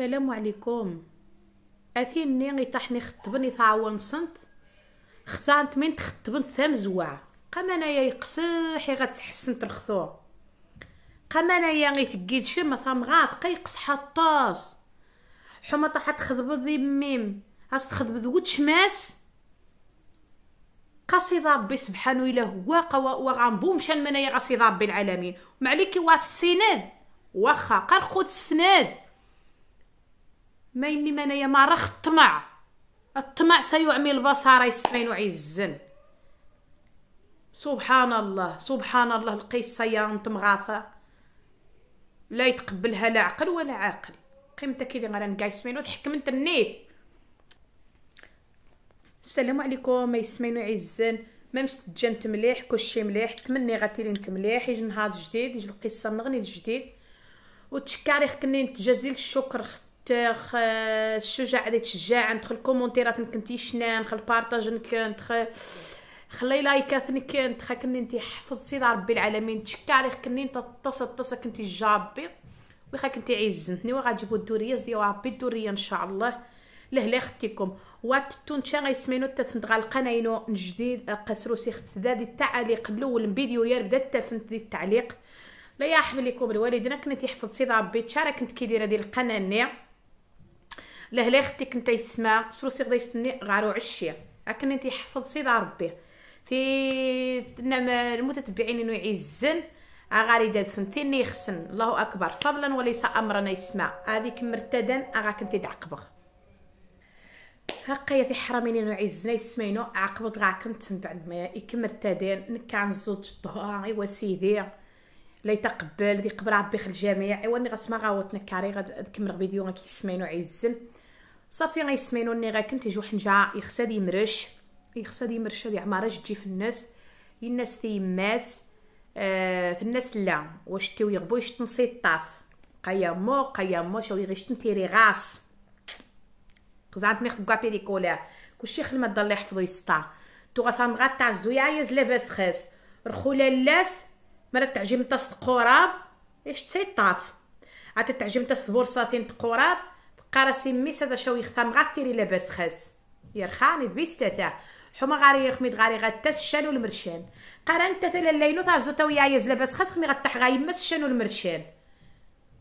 السلام عليكم اثيني طاحني خطبني ثعوان صنت خزانت من تخطبنت ثام زواعة قام انايا يقصحي تحسن ترخصو قام انايا غيثقيد شم ثام غاثقا قيقص حطاس حما طاح تخضبض ذي ميم هاس تخضبض وتشماس قصيد ربي سبحانه الا هو قوا بوم شان منايا قصيد ربي العالمين معليكي واث السند واخا قال خود السند ما يمي منايا ما رخ الطمع الطمع سيعمي البصر يسفين وعزن سبحان الله سبحان الله القصة يا انت مغاثة لا يتقبلها لا عقل ولا عاقل قيمتك كذا غير نقاي سمين وتحكم انت النيث السلام عليكم ما يسمين وعزن ما مستجنت مليح كلشي مليح تمني غاتيلي انت مليح يجي نهار جديد يجي القصه من جديد وتشكاري خكني نتجازي الشكر خت تخ الشجاع آه، اللي تشجع ندخل كومونتيرات كنتي شنا ندخل بارطاج ندخل خلي لايكات كنت خا كني انت حفظتي ربي العالمين تشكاري عليك كني انت تتصل تصا كنتي جابي وخا كنتي عزنتني وغتجيبو الدوريه زي ربي الدوريه ان شاء الله لهلا ختيكم وات التونشا غيسمينو غا القناينو جديد آه، قسرو سيخت ذادي التعليق الاول فيديو يا بدا تفند دي التعليق لا يحمل لكم الوالدين كنتي سيد ربي تشارك كنت كيدير هذه القناه لهلا اختي كنت يسمع سروسي غدا يستني غارو عشيه لكن انت حفظ سيد ربي تي انما المتتبعين يعزن غاري داد فهمتيني يخسن الله اكبر فضلا وليس امرا يسمع هذيك مرتدا اغا كنتي دعقبغ هاقيا في حرامين وعزنا يسمينو عقبت غا كنت من بعد ما يكمل تادين نكان زوج الظهر ايوا سيدي لا يتقبل دي قبر ربي الجميع ايوا ني غسما غاوت نكاري غتكمل فيديو ديون كيسمينو عزن صافي غيسمينوني غي كنت يجو حنجا يخسد يمرش يخسد يمرش هذه عمارة تجي في الناس الناس تيماس آه في الناس لا واش تيو يغبو يشتنصي الطاف قايا مو شو يغيشتن تيري غاس قزعت ميخت كابي ديكولا كلشي خدمه تضل يحفظو يسطا تو غفام غاتا زويا عايز لاباس خاس رخو لالاس مرا تعجم تاس قراب اش تسي الطاف عاد تعجم تاس بورصه فين تقراب قرسي ميس هذا شو يختم غثيري لبس خس يرخاني بيستثا حما غاري يخمد غاري غتس شنو المرشان قرنت ثل الليل ثازو تو يايز لبس خس خمي غتح غايمس شنو المرشان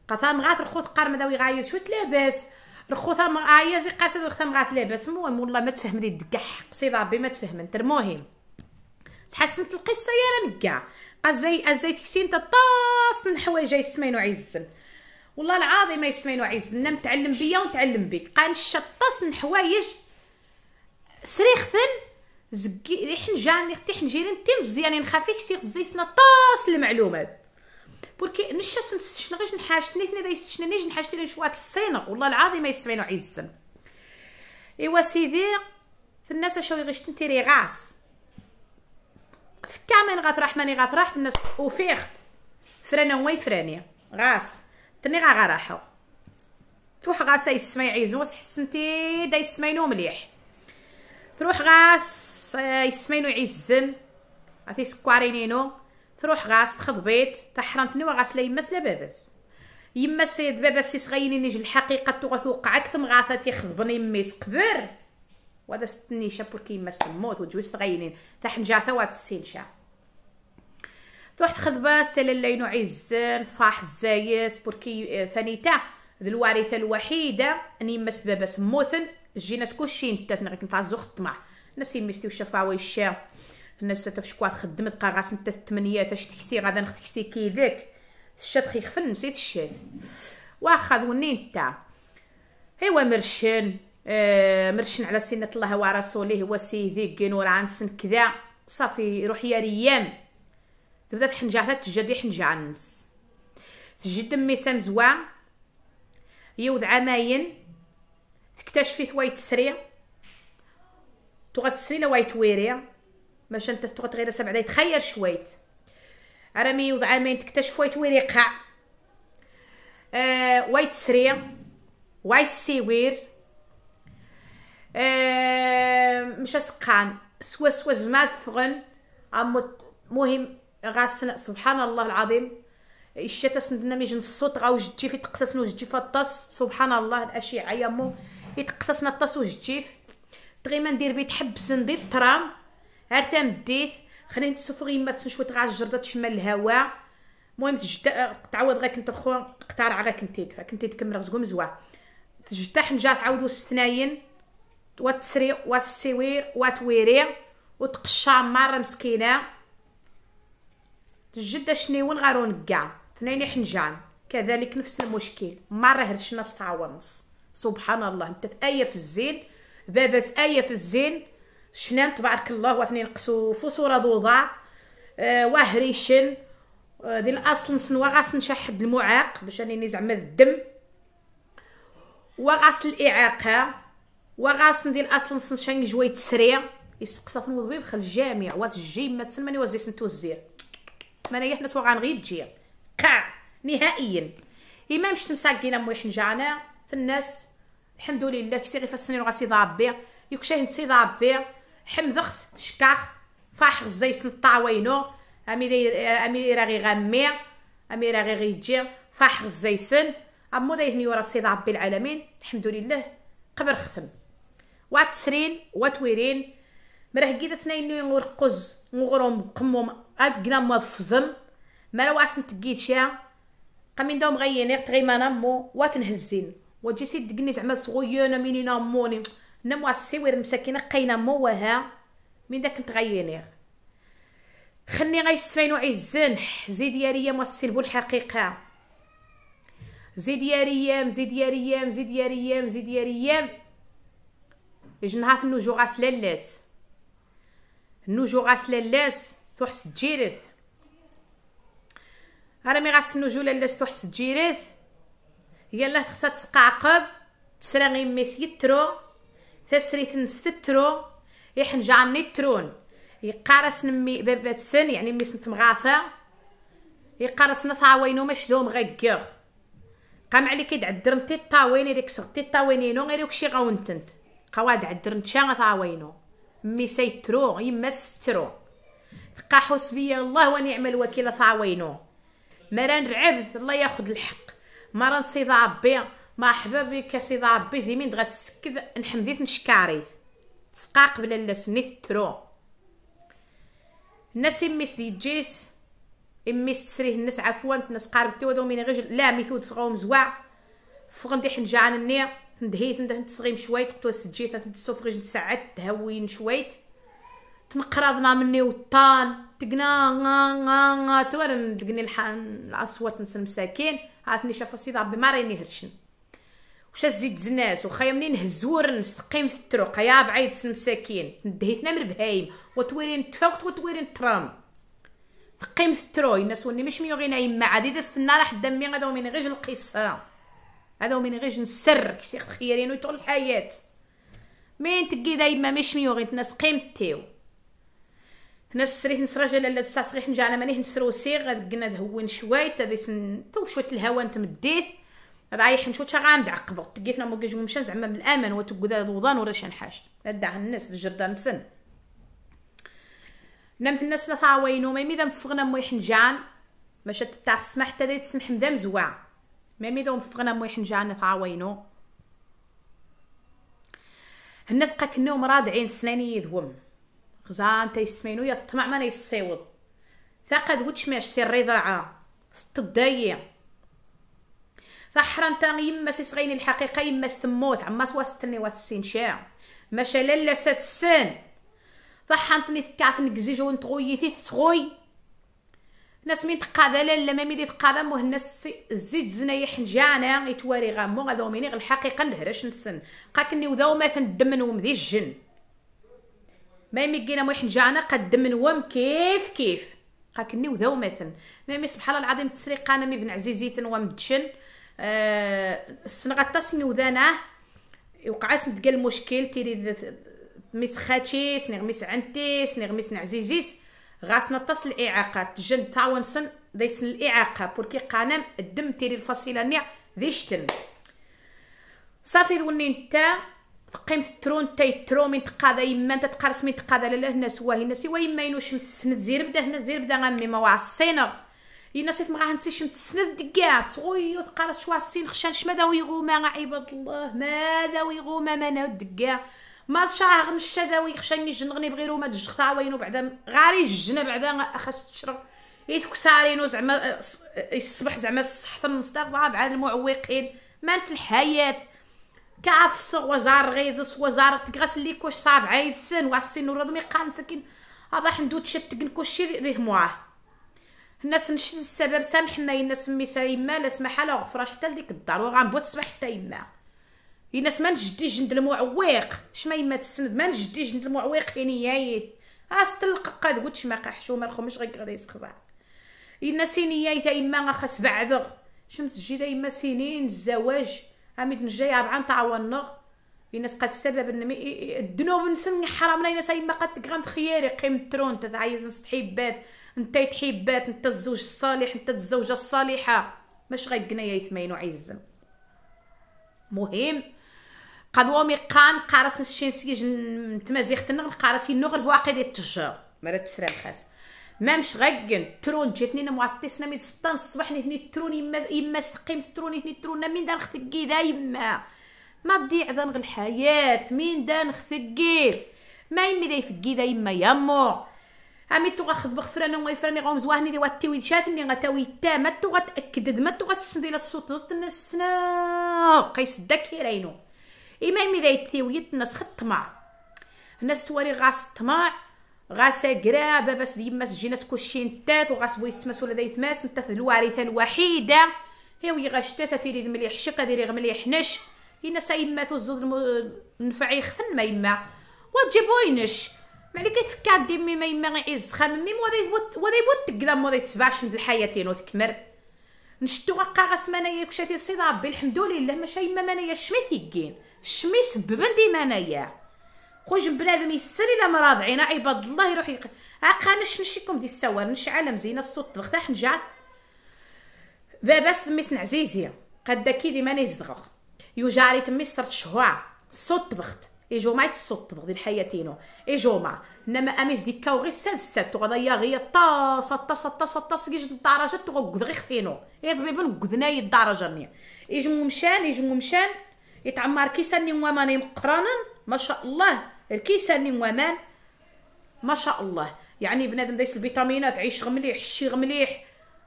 قثام غاث رخوث قرم ذوي غايز شو تلبس رخوثا مغايز قاسد وختم غات لاباس المهم والله ما تفهم لي دكح قصيد ربي ما تفهم انت المهم تحسنت القصه يا انا مكاع ازاي ازاي تكسين تطاس الحوايج يسمين وعزن والله العظيم ما سمين وعيز انا تعلم بيا ونتعلم بك قال الشطاس حوايج سريختن زكي حنجان تي حنجيرين تي مزيانين خافيك سير زيسنا طاس المعلومات بوركي نشاس نسشنا غير نحاجتني ثني ذا يسشنا نيج نحاجتني شوات الصينة والله العظيم ما يسمعين وعيزن ايوا سيدي الناس اشاوي غير تنتيري غاس كامل غاث رحماني غاث راح الناس وفيخت فرانا وي فراني غاس تني غا غراحه تروح غا ساي السماي عيزو حسنتي داي السماينو مليح تروح غا السماينو يعزن عرفتي سكوارينينو تروح غاس تخضبيط تحرمتني وغاس لا يمس لا بابس يما سيد بابا سي صغيني نجي الحقيقه توقعك ثم غاثه تيخضبني يميس قبر وهذا ستنيشه بوركي يمس الموت وجوج صغينين تحنجاثه وهاد السينشه تروح تخدمة سلالين عز نفاح الزايس بركي آه، ثانيتا الوارثة الوحيدة مس بابا سموثن جينا سكوشي نتا تنغيك نتاع زوخت معاه الناس يميستي وشفاوي ويشا الناس تفشكوات خدمت قراص نتا ثمانية تاش تكسي غادا نختكسي كي ذاك الشات خيخفن نسيت الشات واخا ذوني نتا ايوا مرشن آه مرشن على سنة الله ورسوله وسيدي كنور عن سن كذا صافي روح يا ريان تبدا تحنجع حتى تجدي حنجع النص تجي سام زوا يوض عماين تكتشفي ثوايت سريع تغا تسري لوايت وايت ويري باش انت غير تغير سبعة تخير شويت عرامي يوض عامين تكتشف وايت ويري قاع آه وايت سري وايت سيوير آه مشا سقان سوا سوا زمان فغن مهم غاسن سبحان الله العظيم الشتا سندنا مي الصوت غا وجدتي في تقسسنا وجدتي الطاس سبحان الله الاشعه مو يتقسسنا الطاس وجدتي تغيما ندير بيت حبس ندير ترام عرفت مديت خلينا نتسوفو ما تسن شويه غا الجرده تشم الهواء المهم تجد تعاود غير كنت خو قطارع غا كنتي كنتي تكمل رزقو مزوا تجتا حنجات تعاودو الثناين وتسري وتسوير وتويري وتقشع مره مسكينه الجد شنيون غارون كاع اثنين حنجان كذلك نفس المشكل مرة هرشنا سطعة ونص سبحان الله انت آية في الزين باباس آية في الزين شنان تبارك الله واثنين قسو فصورة ضوضاء آه وهريشن آه الاصل نسن وغاس نشحد المعاق باش راني زعما الدم وغاس الاعاقه وغاس ندير الاصل نسنشان جوي تسريع يسقسط نوضبي بخل الجامع وات الجيم ما تسلمني وزيس نتوزير منايا حنا سوا غنغير قاع نهائيا اما مشت مساكينه موي حنجانا في الناس الحمد لله كسي غير فاسنين وغاسي ضابي يكشاين سي ضابي حمذخ شكاخ فاح غزيس نطاوينو امي امي راغي غامي امي راغي تجي فاح سن امو دايهني ورا سي ربي العالمين الحمد لله قبر ختم واتسرين واتويرين مراه كيدا سناينو نغرقز نغرم قموم اد كنا مفزم مرا واس نتقيد شيا قامين دوم نيغ تغي ما نمو واتنهزين وجي سيد دقني زعما صغيونا ميني ناموني نمو السوير مساكينه قينا موها من داك نتغيني خني غي السفين وعزن زيد يا ريم السلب الحقيقه زيد يا ريام زيد يا ريام زيد يا ريام زيد يا ريام يجنها في النجوغاس لالاس نوجو غاسل اللاس تحس تجيرث راه مي نوجو النوجو اللاس تحس تجيرث يلا خصها تسقعقب تسرغي ميس يترو تسريت نستترو يحنجع النيترون يقارس نمي بابات سن يعني ميس نتمغاثة يقارس نطع وينو دوم غيكيغ قام عليك يدعدرم تيطاويني ديك سغتي طاوينينو غير شي غاونتنت قواد عدرنت شان وينو مي سيترو يما سترو بقى حسبي الله ونعم الوكيل فعوينو مران نرعبد الله ياخذ الحق ما راه سيد ربي مرحبا بك سيد ربي زيمين غتسكد نحمديت نشكاريت تسقاق بلا لا سنيت ترو الناس يميس ديجيس يميس تسريه الناس عفوا تنس قاربتو هادو من غير لا ميثود فغوم زواع فغم دي حنجان النير ندهيت نتسغيم شويه قطوه سجيت ندسو في ساعات تهوين شويه تنقرضنا مني والطان تقنا غا غا غا توانا ندقني العصوات نس المساكين عرفني شافو سي ربي ما راني هرشن وش زيد زناس وخا منين نهزور نستقيم في الطرق يا بعيد المساكين ندهيتنا من البهايم وتويرين التفاوت وتويرين ترام تقيم في التروي الناس وني مش ميوغينا يما عاد اذا استنا راح دمي غدا ومن غير القصه هذا هو من غير نسر شي خيرين يعني ويطول الحياه مين تكي دايما مش غير تناس قيمتيو تناس سريح نسرا جلالة لا تسع صريح نجا على ماني نسرو سيغ قلنا دهون شوي هذا سن تو شويه الهواء نتمديه رايح عايح نشوت غامد عقبو تقيتنا موكاج مشان زعما من الامن وتقدا ضوضان ولا شي نحاش هدا الناس الجردان سن نمت الناس لا وينو ميمي ذا مفغنا مو يحنجان ماشي تتاع السماح حتى تسمح مدام زواع ميمي دون فغنا موي حنجان ثاوينو الناس بقى كنو مراد عين سناني يذوم غزان تيسمينو يا الطمع ما يصيوض ثقد ماش سير رضاعة تضايع فحرا تا يما سيسغيني الحقيقة يما ستموت عما سواستني واتسين شاع ماشا لالا ست السن فحنتني تكعث نكزيج نتغويتي تتغوي ناس مين تقاضا لا لا ما ميدي تقاضا مهنس زيد زناي حنجانا يتواري غامو غادو ميني الحقيقه نهرش نسن قاكني وداو ما الدم نوم ذي الجن ما ميقينا مو حنجانا قد دم نوم كيف كيف قاكني فن ما مامي سبحان الله العظيم تسريق انا مي بن عزيزي تن ومدشن أه السنغطا سنوذاناه يوقع سندقى المشكل تيري ميس خاتي سنغميس عنتي سنغميس نعزيزيس غاسنا تصل الاعاقات جن تاونسن ديسن الاعاقه بوركي قانم الدم تيري الفصيله نيع ديشتن صافي ذوني نتا قيمة ترون تاي ترو من تقادا يما انت تقارس من تقادا لا الناس سوا هنا سوا يما ينوش متسند زير بدا هنا زير بدا غامي ما وعصينا ينا سيت مغا هنسي متسند السند دكاع صغيو تقارس شوا السين خشان شمادا ويغوما عباد الله ماذا ويغوما مانا الدكاع ما شاغن الشداوي خشاني جنغني بغيرو ما تجخ وينو بعدا غاري الجنة بعدا خاص تشرب يتكسارينو زعما يصبح زعما الصحفة المستقطعة على المعوقين مانت الحياة كافس وزار غيضس وزار تقرس لي كوش صعب عيد سن وعسين ورضم يقان سكين هذا حندو تشتقن كلشي ليه مواه الناس نشد السبب سامح ما الناس ميسا يما لا سمح لا غفرة حتى لديك الدار وغنبوس الصباح حتى يما الناس ما نجديش ند المعويق شما يما تسند ما نجديش ند المعويق فين ياي هاست الققاد قلت شما قحشومه الخمش غير غادي يسخزع الناس سينياي تا يما خاص بعذغ شمت جيدا يما سنين الزواج عميد نجاي عبعان تعاونغ الناس قد السبب ان الذنوب نسن حرام لنا ساي اما قد غام خياري قيم الترون انت تعايز نس تحبات انت تحبات انت الزوج الصالح انت الزوجه الصالحه مش غيقنا يا ثمين وعزم مهم قبومي قان قارس الشينسي جن تمازيغ تنغ قارس ينغ واقي التجار مرات تسرام خاس مامش غاكن ترون جاتني انا معطيسنا من 6 الصباح نهني الترون يما يما سقيم الترون يهني الترون مين دار نخثقي دا يما ما ضيع دنغ الحياة مين دان نخثقي ما يمي دا يفقي دا يما يامو امي تو غاخذ بخفران وما يفراني غومز واهني دي واتي ويشاتني غتاوي تا ما تو غتاكدد ما تو غتسندي لا ضد الناس قيس داكي يراينو إما إمي ذايت تيويت الناس خد طمع الناس تواري غاس طمع غاس كرا باباس ما تجي ناس كلشي نتات وغاس بغي سماس ولا دايت ماس نتات الوارثة الوحيدة هي وي غاشتات تيري مليح حشق ديري مليح نش هنا سايما الزود نفع يخفن ما يما وتجيبوينش معلي كيفكا ديمي ما يما غيعز خامم ميم وذا يبوت وذا يبوت تقدام وذا من الحياة تينو تكمر نشتو غا قاغس منايا كشاتي سيد ربي الحمد لله ماشي ما منايا الشمي ثيكين الشمي سببن ديما انايا خوج بنادم يسر الا مراض عينا عباد الله يروح يق... اقانش نشيكم دي السوار نشعل مزينا الصوت ضغط حنجات بابا سميسن عزيزي قد كي ديما نيزدغغ يوجاري تمي صرت شهوع الصوت تضغط اي ايجوما يتصطبوا ديال حياتينو ايجوما انما امي زيكا وغي ساد ساد تغضيا غي طاس طاس طاس طاس كيج الدرجه تغوكد غي خفينو اي نقدنا نقدناي الدرجه ني يجمو مشان اي يجمو مشان يتعمر ني وماني مقرانا ما شاء الله ني ومان ما شاء الله يعني بنادم دايس الفيتامينات عيش مليح الشيغ مليح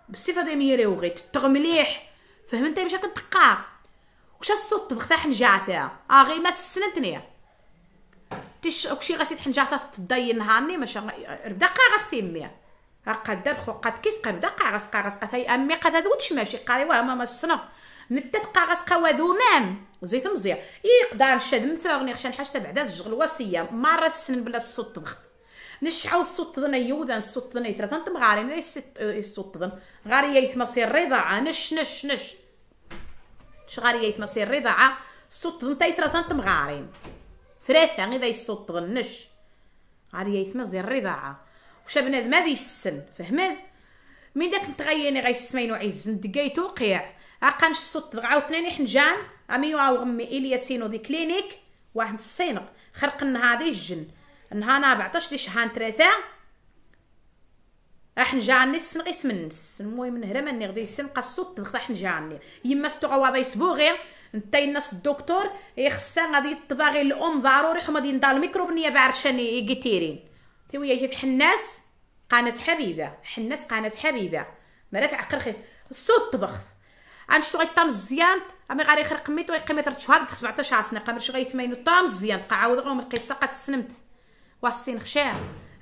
بالصفه ديال ميري وغي تتغ مليح فهمت مشا كتقع وش الصوت طبخ نجاع فيها اغي آه، ما تسنتني تيش وكشي غاسي تحنجا تضي نهارني ماشي ربدا قاغس تيمي قادر خو قد كيس قبدا قاغس قاغس قثاي امي قد هذوتش ماشي قاري واه ماما السنا نتت قاغس قوادو مام زيت مزيان يقدر شاد مثاغني خشان حاجتها بعدا تشغل وصيه مره السن بلا الصوت ضغط نشحاو الصوت ضنا يودا الصوت ضنا يثرا تنتم غاري الصوت ضن غاري يثما سير رضاعة نش نش نش شغاري يثما سير رضاعة الصوت ضن تيثرا تنتم غارين ثلاثة غير يصوت تغنش عارية يتما زي الرضاعة وش بنادم ذي يسن فهمت من داك نتغيني السمين وعيزن توقيع وقيع اقانش الصوت عاوتاني حنجان امي غمي الياسينو ودي كلينيك واحد الصينغ خرق النهار هذا الجن نابع 14 دي شهان ثلاثة احنجاني أه السن غيسمنس المهم نهرم اني غدي السن قا تغطى تضغط جاني يما ستو غواضي سبوغي نتاي الناس الدكتور يخصها غادي يطباغي الام ضروري حما غادي نضال الميكروب بعرشان يكيتيرين تي ويا كيف حناس قناه حبيبه حناس قناه حبيبه مرافع تعقر خي الصوت طبخ عن شتو غيطام مزيان اما غير يخرق ميت ويقيم ثلاث شهور 17 سنه قمرش غي طام مزيان تقع عاود غوم القصه قد سنمت واسين خشاع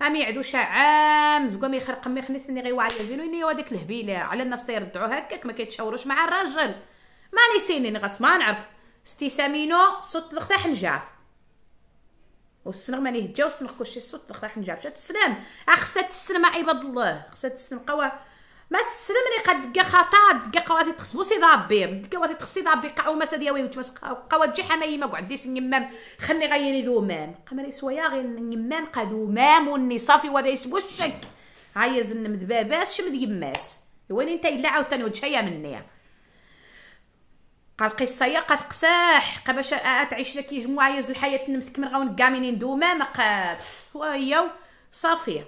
امي يعدو شاع عام مي يخرق مي خنيسني غي واعيه زينو ني الهبيله على الناس يردعو هكاك ما كيتشاوروش مع الراجل ماني سيني نغص ما نعرف ستي سامينو صوت لختا حنجاب والسنغ ماني هجا والسنغ كلشي صوت لختا حنجاب شا ا اخصها تسلم عباد الله خصها تسلم قوا ما تسلم لي قد دقا خطا دقا تخصبو سي ضابي دقا قواتي تخصي ضابي قعو ما سادياوي وتمس قوا تجي حماي ما ديس سنمام خلني غيري ذو قا مالي سوايا غير نمام قا مام وني صافي وهذا يسبو الشك عايز نمد باباس شمد يماس وين انت الا عاوتاني وجهيه مني قال القصه هي قال قساح قباش آه، تعيش لك مجموعه يز الحياه نمسك من غون كامينين دوما ما قال صافي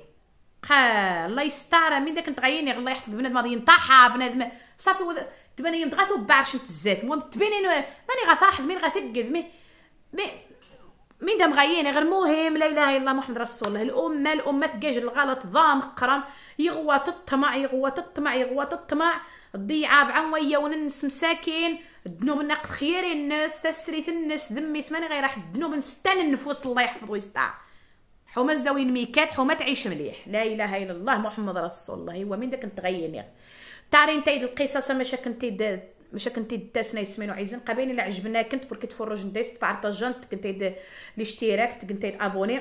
قال الله يستر من داك نتغيني الله يحفظ بنادم غادي ينطحى بنادم صافي تبان هي مدغاث بعرش متزات المهم تبيني ماني غافاحد مين غاثقد مي مي مين دا غايين غير مهم لا اله الا الله محمد رسول الله الامه الامه تقاج الغلط ضام قرن يغوى تطمع يغوى تطمع يغوى تطمع الضيعه بعمويه وننس مساكين الذنوب نقد خيري الناس تسريت الناس ذمي سماني غير راح الذنوب نستن النفوس الله يحفظ ويستع حوما الزوين ميكات حوما تعيش مليح لا اله الا الله محمد رسول الله هو من داك نتغيني تارين تايد القصص ماشا كنتي ماشا كنتي تاسنا يسمين وعيزين قبيل الا عجبنا كنت بركي تفرج ندايس تبارطاجون كنتي الاشتراك كنتي ابوني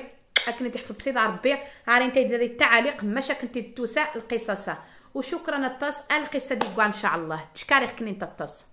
كنتي تحفظ سيد ربي عارين تايد التعليق ماشا كنتي توسع القصص وشكرا الطاس القصه ديكو ان شاء الله تشكرك كنين الطاس